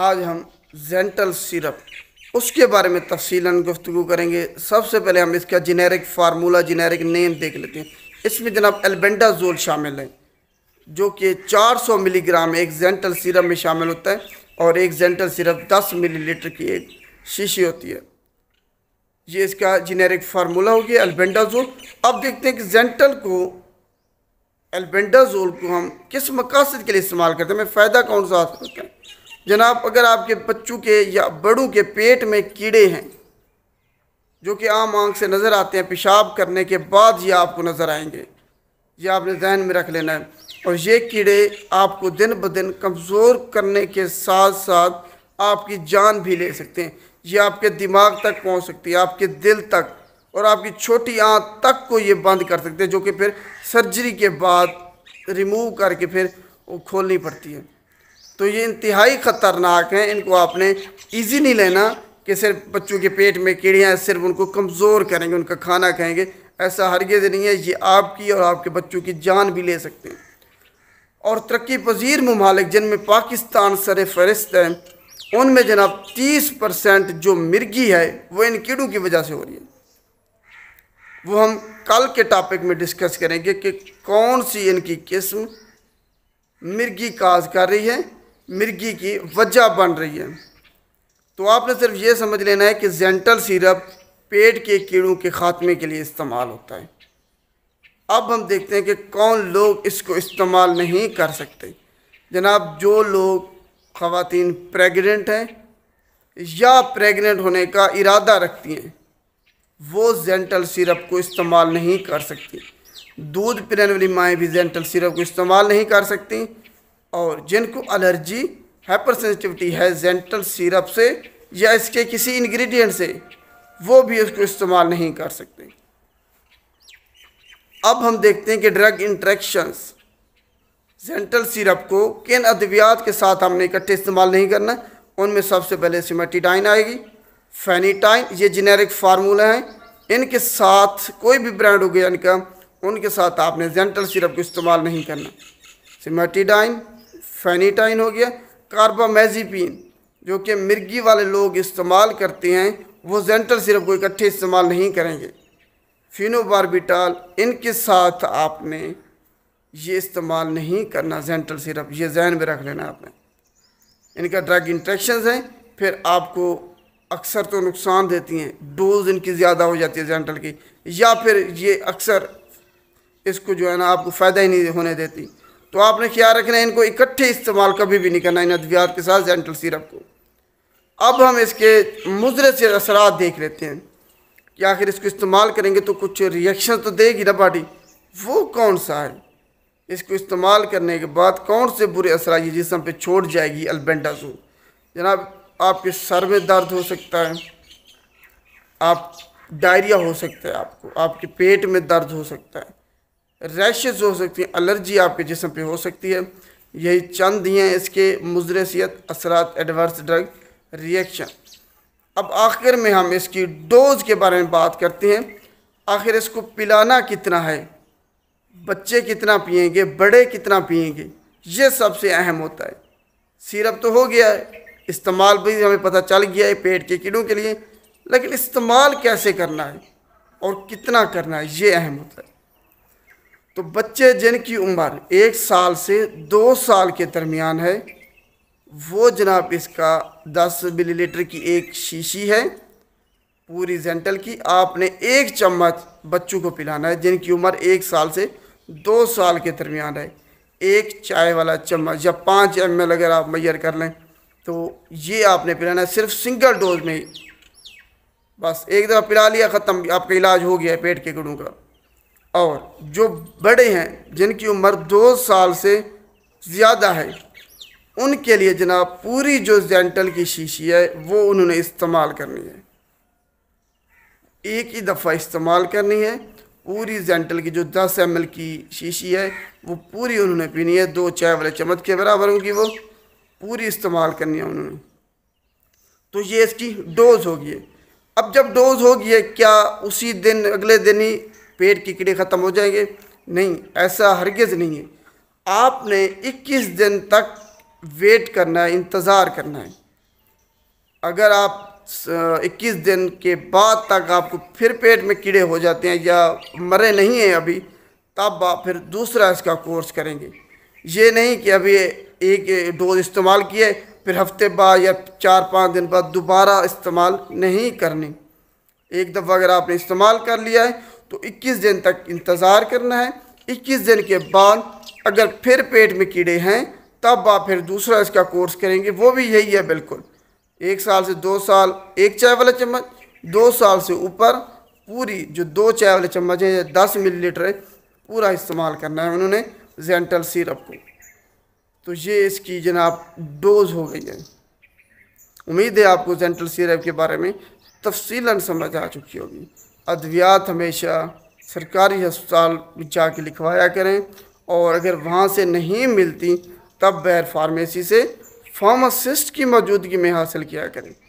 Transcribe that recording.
आज हम gentle syrup उसके बारे में तफसीला गुफ्तु करेंगे सबसे पहले हम इसका जेनेरिक फार्मूला जेनेरिक नेम देख लेते हैं इसमें जनाब जोल शामिल है जो कि 400 मिलीग्राम एक जेंटल सिरप में शामिल होता है और एक जेंटल सिरप 10 मिलीलीटर की एक शीशी होती है ये इसका जेनेरिक फार्मूला हो गया जोल अब देखते हैं कि जेंटल को जोल को हम किस मकासद के लिए इस्तेमाल करते हैं फ़ायदा कौन सा होता है जनाब अगर आपके बच्चों के या बड़ों के पेट में कीड़े हैं जो कि आम आंख से नज़र आते हैं पेशाब करने के बाद ये आपको नज़र आएंगे ये आपने जहन में रख लेना है और ये कीड़े आपको दिन ब दिन कमज़ोर करने के साथ साथ आपकी जान भी ले सकते हैं ये आपके दिमाग तक पहुंच सकती है आपके दिल तक और आपकी छोटी आँख तक को ये बंद कर सकते हैं जो कि फिर सर्जरी के बाद रिमूव करके फिर वो खोलनी पड़ती है तो ये इंतहाई ख़तरनाक हैं इनको आपने ईजी नहीं लेना कि सिर्फ बच्चों के पेट में कीड़ियाँ सिर्फ उनको कमज़ोर करेंगे उनका खाना खाएंगे ऐसा हरगज़ नहीं है ये आपकी और आपके बच्चों की जान भी ले सकते हैं और तरक्की पजीर ममालिक जिनमें पाकिस्तान सर फहरिस्त है उनमें जनाब तीस परसेंट जो मिर्गी है वो इन कीड़ों की वजह से हो रही है वो हम कल के टॉपिक में डिस्कस करेंगे कि कौन सी इनकी किस्म मिर्गी काज कर रही है मिर्गी की वजह बन रही है तो आपने सिर्फ ये समझ लेना है कि जेंटल सिरप पेट के कीड़ों के ख़ात्मे के लिए इस्तेमाल होता है अब हम देखते हैं कि कौन लोग इसको इस्तेमाल नहीं कर सकते जनाब जो लोग ख़वातीन प्रेगनेंट हैं या प्रेगनेंट होने का इरादा रखती हैं वो जेंटल सिरप को इस्तेमाल नहीं कर सकती दूध पीने वाली माएँ भी जेंटल सिरप को इस्तेमाल नहीं कर सकती और जिनको एलर्जी हाइपर सेंसिटिविटी है जेंटल सिरप से या इसके किसी इंग्रेडिएंट से वो भी उसको इस्तेमाल नहीं कर सकते अब हम देखते हैं कि ड्रग इंट्रैक्शंस जेंटल सिरप को किन अद्वियात के साथ हमने इकट्ठे इस्तेमाल नहीं करना उनमें सबसे पहले सिमेटिडाइन आएगी फैनीटाइन ये जेनेरिक फार्मूला हैं इनके साथ कोई भी ब्रांड हो गया इनका उनके साथ आपने जेंटल सिरप को इस्तेमाल नहीं करना सिमेटिडाइन फैनीटाइन हो गया कार्बामेजिपिन जो कि मिर्गी वाले लोग इस्तेमाल करते हैं वो जेंटल सिरप को इकट्ठे इस्तेमाल नहीं करेंगे फिनोबारबिटाल इनके साथ आपने ये इस्तेमाल नहीं करना जेंटल सिरप ये जहन में रख लेना आपने इनका ड्रग इंट्रेक्शन है फिर आपको अक्सर तो नुकसान देती हैं डोज इनकी ज़्यादा हो जाती है जेंटल की या फिर ये अक्सर इसको जो है ना आपको फ़ायदा ही नहीं होने देती तो आपने ख्याल रखना है इनको इकट्ठे इस्तेमाल कभी भी नहीं करना इन अद्वियात के साथ जेंटल सिरप को अब हम इसके मुजरे से असरा देख लेते हैं कि आखिर इसको इस्तेमाल करेंगे तो कुछ रिएक्शन तो देगी ना बॉडी वो कौन सा है इसको इस्तेमाल करने के बाद कौन से बुरे असरा ये जिसम पे छोड़ जाएगी अल्बेंडाजू जनाब आपके सर में दर्द हो सकता है आप डायरिया हो सकता है आपको आपके पेट में दर्द हो सकता है रैशेज़ हो सकती हैं एलर्जी आपके जिसम पे हो सकती है यही चंद ही हैं इसके मुजरसीत असरात एडवर्स ड्रग रिएक्शन अब आखिर में हम इसकी डोज़ के बारे में बात करते हैं आखिर इसको पिलाना कितना है बच्चे कितना पिएंगे बड़े कितना पिएंगे ये सबसे अहम होता है सिरप तो हो गया है इस्तेमाल भी हमें पता चल गया है पेट के कीड़ों के लिए लेकिन इस्तेमाल कैसे करना है और कितना करना है ये अहम होता है तो बच्चे जिनकी उम्र एक साल से दो साल के दरमियान है वो जनाब इसका 10 मिलीलीटर की एक शीशी है पूरी जेंटल की आपने एक चम्मच बच्चों को पिलाना है जिनकी उम्र एक साल से दो साल के दरमियान है एक चाय वाला चम्मच या पाँच एम एल अगर आप मैयर कर लें तो ये आपने पिलाना है सिर्फ सिंगल डोज में बस एक दफ़ा पिला लिया ख़त्म आपका इलाज हो गया है पेट के गुड़ों का और जो बड़े हैं जिनकी उम्र दो साल से ज़्यादा है उनके लिए जनाब पूरी जो जेंटल की शीशी है वो उन्होंने इस्तेमाल करनी है एक ही दफ़ा इस्तेमाल करनी है पूरी जेंटल की जो दस एम की शीशी है वो पूरी उन्होंने पीनी है दो चाय वाले चम्मच के बराबर होगी वो पूरी इस्तेमाल करनी है उन्होंने तो ये इसकी डोज होगी अब जब डोज होगी क्या उसी दिन अगले दिन ही पेट की कीड़े ख़त्म हो जाएंगे नहीं ऐसा हरगिज़ नहीं है आपने 21 दिन तक वेट करना है इंतज़ार करना है अगर आप 21 दिन के बाद तक आपको फिर पेट में कीड़े हो जाते हैं या मरे नहीं हैं अभी तब आप फिर दूसरा इसका कोर्स करेंगे ये नहीं कि अभी एक डोज इस्तेमाल किए फिर हफ्ते बाद या चार पाँच दिन बाद दोबारा इस्तेमाल नहीं करनी एक दफ़ा अगर आपने इस्तेमाल कर लिया है तो 21 दिन तक इंतज़ार करना है 21 दिन के बाद अगर फिर पेट में कीड़े हैं तब आप फिर दूसरा इसका कोर्स करेंगे वो भी यही है बिल्कुल एक साल से दो साल एक चाय वाला चम्मच दो साल से ऊपर पूरी जो दो चाय वाले चम्मच हैं या दस लीटर है पूरा इस्तेमाल करना है उन्होंने जेंटल सिरप को तो ये इसकी जनाब डोज हो गई है उम्मीद है आपको जेंटल सिरप के बारे में तफसीला समझ आ चुकी होगी अद्वियात हमेशा सरकारी अस्पताल में जा के लिखवाया करें और अगर वहाँ से नहीं मिलती तब बैर फार्मेसी से फार्मासिस्ट की मौजूदगी में हासिल किया करें